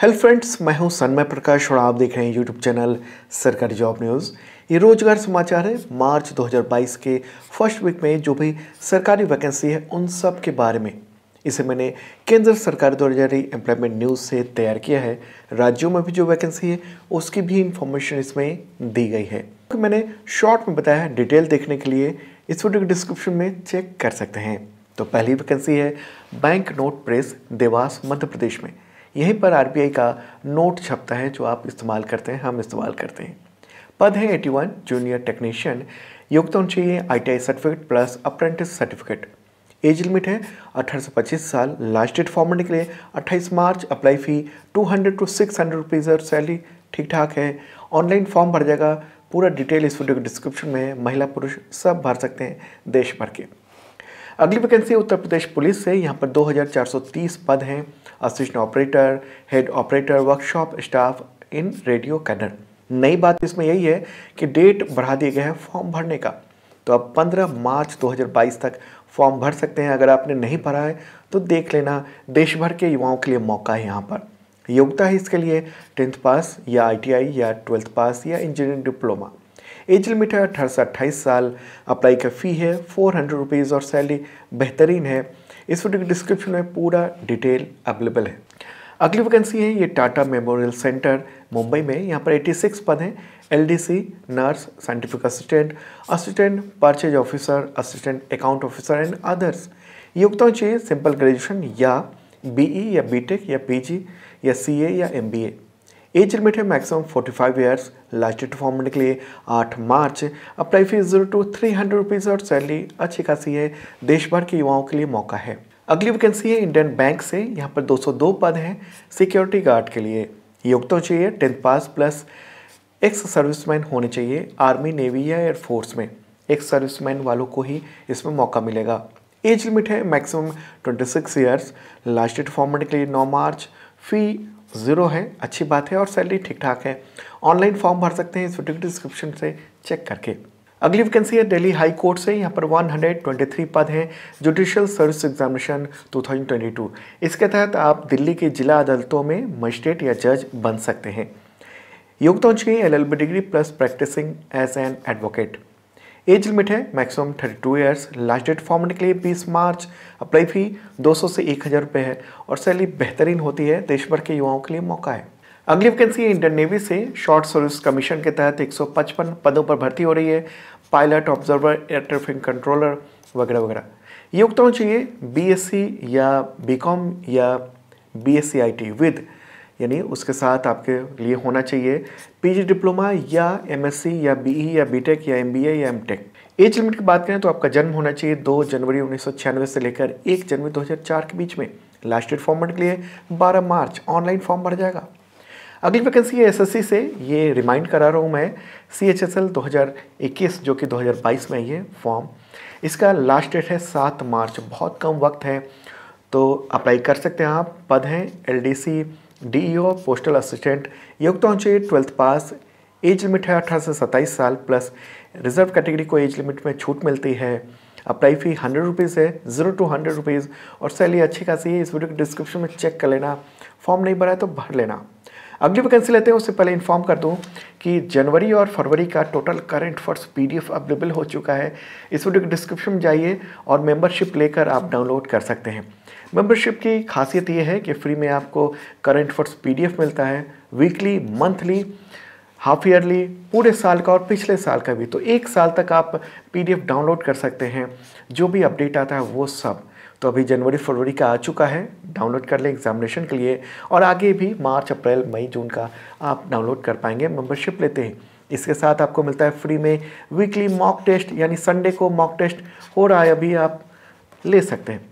hello friends मैं हूं सन्मय प्रकाश और आप देख रहे हैं यूट्यूब चैनल सरकारी जॉब न्यूज़ ये रोजगार समाचार है मार्च 2022 के फर्स्ट वीक में जो भी सरकारी वैकेंसी है उन सब के बारे में इसे मैंने केंद्र सरकार द्वारा जारी एम्प्लॉयमेंट न्यूज़ से तैयार किया है राज्यों में भी जो वैकेंसी है उसकी भी इंफॉर्मेशन इसमें दी गई है तो मैंने शॉर्ट में बताया है डिटेल देखने के लिए इस वीडियो के डिस्क्रिप्शन में चेक कर सकते हैं तो पहली वैकेंसी है bank note press Dewas Madhya Pradesh में यहीं पर आर का नोट छपता है जो आप इस्तेमाल करते हैं हम इस्तेमाल करते हैं पद है एटी जूनियर टेक्नीशियन योग्यता होनी चाहिए I certificate plus apprentice certificate age limit है अठारह से पच्चीस साल लास्ट डेट फॉर्मेट के लिए अट्ठाईस March apply fee two hundred to six hundred rupees और सैलरी ठीक ठाक है ऑनलाइन फॉर्म भर जाएगा पूरा डिटेल इस वीडियो के डिस्क्रिप्शन में है महिला पुरुष सब भर सकते हैं देश भर के अगली वैकेंसी उत्तर प्रदेश पुलिस से यहाँ पर 2430 पद हैं assistant operator head operator workshop staff इन रेडियो कैनर नई बात इसमें यही है कि डेट बढ़ा दिया गया है फॉर्म भरने का तो आप 15 मार्च 2022 तक फॉर्म भर सकते हैं अगर आपने नहीं भरा है तो देख लेना देश भर के युवाओं के लिए मौका है यहाँ पर योग्यता है इसके लिए टेंथ पास या आई या ट्वेल्थ पास या इंजीनियरिंग डिप्लोमा एज लिमिट है अठारह से अट्ठाईस साल अप्लाई का फ़ी है फोर हंड्रेड रुपीज़ और सैलरी बेहतरीन है इस वीडियो के डिस्क्रिप्शन में पूरा डिटेल अवेलेबल है अगली वैकेंसी है ये टाटा मेमोरियल सेंटर मुंबई में यहाँ पर 86 पद हैं LDC nurse scientific assistant assistant purchase officer assistant account officer and others योग्यताओं चाहिए सिंपल ग्रेजुएशन या बीई e या बीटेक या पीजी या सीए या एमबीए एज लिमिट है maximum 45 years last date format के लिए आठ मार्च apply fees zero to three hundred rupees और सैलरी अच्छी खासी है देश भर के युवाओं के लिए मौका है अगली वैकेंसी है इंडियन बैंक से यहाँ पर 202 पद हैं सिक्योरिटी गार्ड के लिए योग्यता तो चाहिए tenth pass plus ex serviceman होने चाहिए आर्मी नेवी या एयरफोर्स में एक्स सर्विसमैन वालों को ही इसमें मौका मिलेगा एज लिमिट है maximum 26 six years last date format के लिए 9 मार्च फी ज़ीरो है अच्छी बात है और सैलरी ठीक ठाक है ऑनलाइन फॉर्म भर सकते हैं इस वीडियो के डिस्क्रिप्शन से चेक करके अगली वैकेंसी है दिल्ली हाई कोर्ट से यहाँ पर 123 पद हैं जुडिशियल सर्विस एग्जामिनेशन 2022 इसके तहत आप दिल्ली की जिला अदालतों में मजिस्ट्रेट या जज बन सकते हैं योग्यता हो चुकी है L degree plus practising as an advocate age limit है maximum 32 years last date format के लिए 20 मार्च अप्लाई फी 200 से एक हज़ार रुपये है और सैलरी बेहतरीन होती है देश भर के युवाओं के लिए मौका है अगली वैकेंसी इंडियन नेवी से शॉर्ट सर्विस कमीशन के तहत 155 पदों पर भर्ती हो रही है pilot observer air traffic controller वगैरह वगैरह ये उगता चाहिए बी या बी या आई टी विद यानी उसके साथ आपके लिए होना चाहिए पीजी डिप्लोमा या एमएससी या बीई e या बीटेक या एमबीए या एमटेक एज लिमिट की बात करें तो आपका जन्म होना चाहिए दो जनवरी उन्नीस से लेकर एक जनवरी 2004 के बीच में लास्ट डेट फॉर्म भरने के लिए 12 मार्च ऑनलाइन फॉर्म भर जाएगा अगली वैकेंसी है एसएससी से ये रिमाइंड करा रहा हूँ मैं सी एच एस एल दो हज़ार इक्कीस जो कि 2022 में ये फॉर्म इसका लास्ट डेट है सात मार्च बहुत कम वक्त है तो अप्लाई कर सकते हैं आप पद हैं L D C DEO postal assistant तो चाहिए ट्वेल्थ पास एज लिमिट है अठारह से सत्ताईस साल प्लस रिजर्व कैटेगरी को एज लिमिट में छूट मिलती है अप्लाई फ़ी हंड्रेड रुपीज़ है ज़ीरो टू हंड्रेड रुपीज़ और सैलरी अच्छी खासी है इस वीडियो के डिस्क्रिप्शन में चेक कर लेना फॉर्म नहीं भरा है तो भर लेना अगली वैकेंसी लेते हैं उससे पहले इन्फॉर्म कर दूं कि जनवरी और फरवरी का total current affairs PDF available हो चुका है इस वीडियो के डिस्क्रिप्शन में जाइए और मेंबरशिप लेकर आप डाउनलोड कर सकते हैं मेंबरशिप की खासियत ये है कि फ्री में आपको करंट अफेयर्स पीडीएफ मिलता है वीकली मंथली हाफ ईयरली पूरे साल का और पिछले साल का भी तो एक साल तक आप पीडीएफ डाउनलोड कर सकते हैं जो भी अपडेट आता है वो सब तो अभी जनवरी फरवरी का आ चुका है डाउनलोड कर लें एग्जामिनेशन के लिए और आगे भी मार्च अप्रैल मई जून का आप डाउनलोड कर पाएंगे मेंबरशिप लेते हैं इसके साथ आपको मिलता है फ्री में वीकली मॉक टेस्ट यानी संडे को मॉक टेस्ट हो रहा है अभी आप ले सकते हैं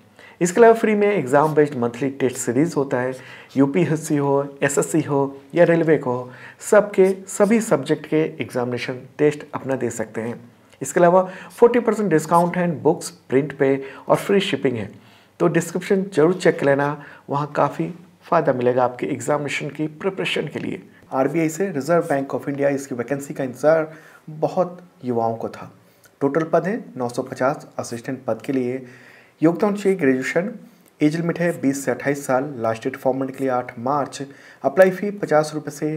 इसके अलावा फ्री में exam based monthly test series होता है यूपीएससी हो एसएससी हो या रेलवे को हो सबके सभी सब्जेक्ट के एग्ज़ामिनेशन टेस्ट अपना दे सकते हैं इसके अलावा 40 परसेंट डिस्काउंट है बुक्स प्रिंट पे और फ्री शिपिंग है तो डिस्क्रिप्शन जरूर चेक कर लेना वहाँ काफ़ी फ़ायदा मिलेगा आपके एग्जामिनेशन की प्रिपरेशन के लिए आर से रिजर्व बैंक ऑफ इंडिया इसकी वैकेंसी का इंतज़ार बहुत युवाओं को था टोटल पद हैं नौ असिस्टेंट पद के लिए योगदान चाहिए ग्रेजुएशन एज लिमिट है 20 से 28 साल लास्ट डेट फॉर्मेंट के लिए 8 मार्च अप्लाई फ़ी पचास रुपये से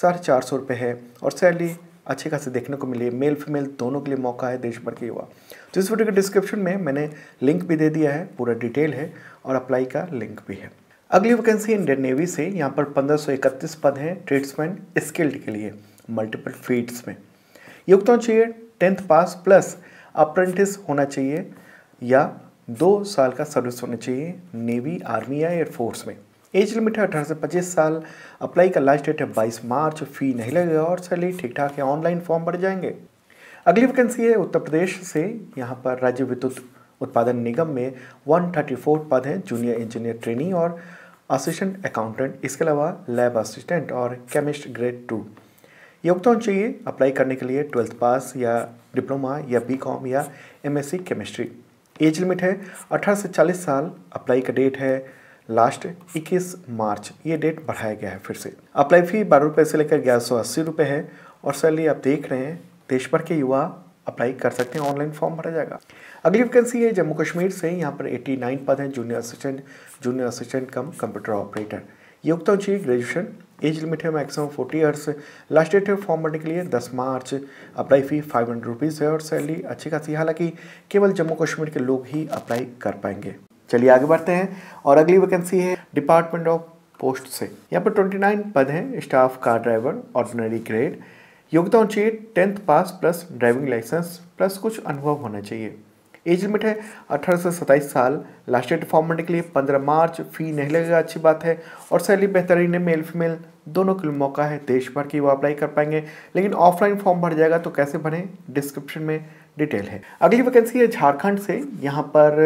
साढ़े चार सौ रुपये है और सैलरी अच्छे खासे देखने को मिली मेल फीमेल दोनों के लिए मौका है देश भर के युवा तो इस वीडियो के डिस्क्रिप्शन में मैंने लिंक भी दे दिया है पूरा डिटेल है और अप्लाई का लिंक भी है अगली वैकेंसी इंडियन नेवी से यहाँ पर पंद्रह पद हैं ट्रेड्समैन स्किल्ड के लिए मल्टीपल फील्ड्स में योगदान चाहिए टेंथ पास प्लस अप्रेंटिस होना चाहिए या दो साल का सर्विस होना चाहिए नेवी आर्मी या एयरफोर्स में एज लिमिट है अठारह से पच्चीस साल अप्लाई का लास्ट डेट है बाईस मार्च फ़ी नहीं लगेगा और सैलरी ठीक ठाक है ऑनलाइन फॉर्म भर जाएंगे अगली वैकेंसी है उत्तर प्रदेश से यहाँ पर राज्य विद्युत उत्पादन निगम में 134 पद हैं जूनियर इंजीनियर ट्रेनी और असिस्टेंट अकाउंटेंट इसके अलावा लैब असिस्टेंट और केमिस्ट ग्रेड टू योगदान चाहिए अप्लाई करने के लिए ट्वेल्थ पास या डिप्लोमा या बीकॉम या एमएससी केमिस्ट्री एज लिमिट है 18 से चालीस साल अप्लाई का डेट है लास्ट 21 मार्च ये डेट बढ़ाया गया है फिर से अप्लाई फ़ी बारह रुपये से लेकर ग्यारह सौ अस्सी रुपये है और सैलरी आप देख रहे हैं देश भर के युवा अप्लाई कर सकते हैं ऑनलाइन फॉर्म भरा जाएगा अगली वैकेंसी है जम्मू कश्मीर से यहाँ पर 89 पद हैं junior assistant junior assistant cum computer operator योग्यता चाहिए ग्रेजुएशन एज लिमिट है maximum forty years last date है फॉर्म भरने के लिए दस March apply fee five hundred rupees है और सैलरी अच्छी खासी हालांकि केवल जम्मू कश्मीर के लोग ही अप्लाई कर पाएंगे चलिए आगे बढ़ते हैं और अगली वैकेंसी है डिपार्टमेंट ऑफ पोस्ट से यहाँ पर ट्वेंटी नाइन पद हैं staff car driver ordinary grade योग्यता होनी चाहिए tenth pass plus driving licence plus कुछ अनुभव होना चाहिए एज लिमिट है अठारह से सत्ताईस साल लास्ट डेट फॉर्म भरने के लिए पंद्रह मार्च फी नहीं लगेगा अच्छी बात है और सैलरी बेहतरीन है मेल फीमेल दोनों के लिए मौका है देश भर की वो अप्लाई कर पाएंगे लेकिन ऑफलाइन फॉर्म भर जाएगा तो कैसे भरें डिस्क्रिप्शन में डिटेल है अगली वैकेंसी है झारखंड से यहाँ पर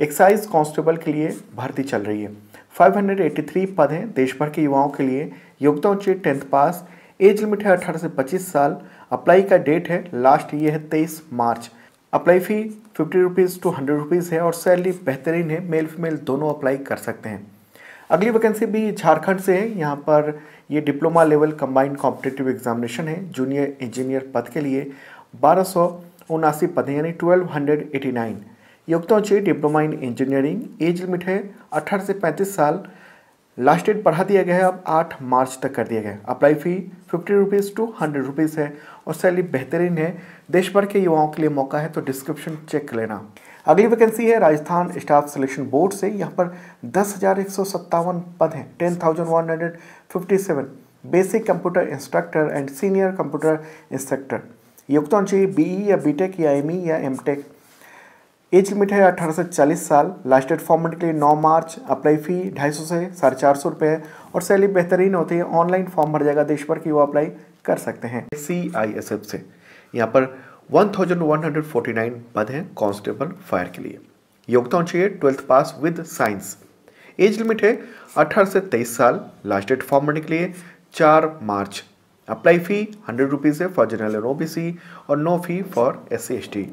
एक्साइज कांस्टेबल के लिए भर्ती चल रही है 583 पद हैं देश भर के युवाओं के लिए योग्यता चाहिए टेंथ पास एज लिमिट है 18 से पच्चीस साल अप्लाई का डेट है लास्ट ये है तेईस March apply fee fifty rupees to hundred rupees है और सैलरी बेहतरीन है मेल फीमेल दोनों अप्लाई कर सकते हैं अगली वैकेंसी भी झारखंड से है यहाँ पर ये diploma level combined competitive examination है जूनियर इंजीनियर पद के लिए बारह सौ उनासी पद यानी ट्वेल्व हंड्रेड एटी नाइन योग्यताओं चाहिए diploma in engineering age limit है अठारह से पैंतीस साल लास्ट डेट बढ़ा दिया गया है अब आठ मार्च तक कर दिया गया है apply fee fifty rupees to hundred rupees है और सैलरी बेहतरीन है देश भर के युवाओं के लिए मौका है तो डिस्क्रिप्शन चेक लेना अगली वैकेंसी है राजस्थान स्टाफ सिलेक्शन बोर्ड से यहाँ पर दस हज़ार एक सौ सत्तावन पद हैं ten thousand one hundred fifty seven basic computer instructor and senior computer instructor योगदान चाहिए चाहिए ई e या टेक या ई e या टेक एज लिमिट है अठारह से चालीस साल लास्ट डेट फॉर्मेट के लिए नौ मार्च अप्लाई फ़ी ढाई सौ से साढ़े चार सौ रुपये है और सैलरी बेहतरीन होती है ऑनलाइन फॉर्म भर जाएगा देश भर की वो अप्लाई कर सकते हैं सी आई एस एफ से यहाँ पर 1149 पद हैं कांस्टेबल फायर के लिए योगदान चाहिए twelfth pass with science age limit है 18 से 23 साल लास्ट डेट फॉर्म भरने के लिए 4 March apply fee hundred rupees है फॉर जनरल एंड ओ और no fee for S C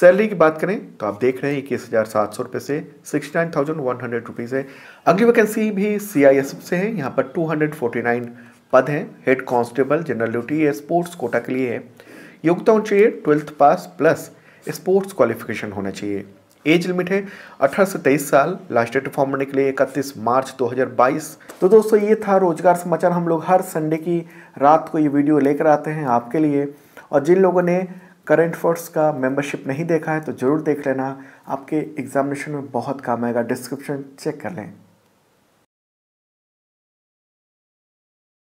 salary की बात करें तो आप देख रहे हैं इक्कीस हज़ार सात सौ रुपये से sixty nine thousand one hundred rupees है अगली वैकेंसी भी सी से है यहाँ पर टू हंड्रेड फोर्टी नाइन पद हैं हेड कांस्टेबल जनरल ड्यूटी या स्पोर्ट्स कोटा के लिए है योग्यता होनी चाहिए twelfth pass plus sports qualification होना चाहिए एज लिमिट है अठारह से तेईस साल लास्ट डेट फॉर्म भरने के लिए इकतीस मार्च 2022 तो दोस्तों ये था रोजगार समाचार हम लोग हर संडे की रात को ये वीडियो लेकर आते हैं आपके लिए और जिन लोगों ने करेंट फोर्स का मेंबरशिप नहीं देखा है तो ज़रूर देख लेना आपके एग्जामिनेशन में बहुत काम आएगा डिस्क्रिप्शन चेक कर लें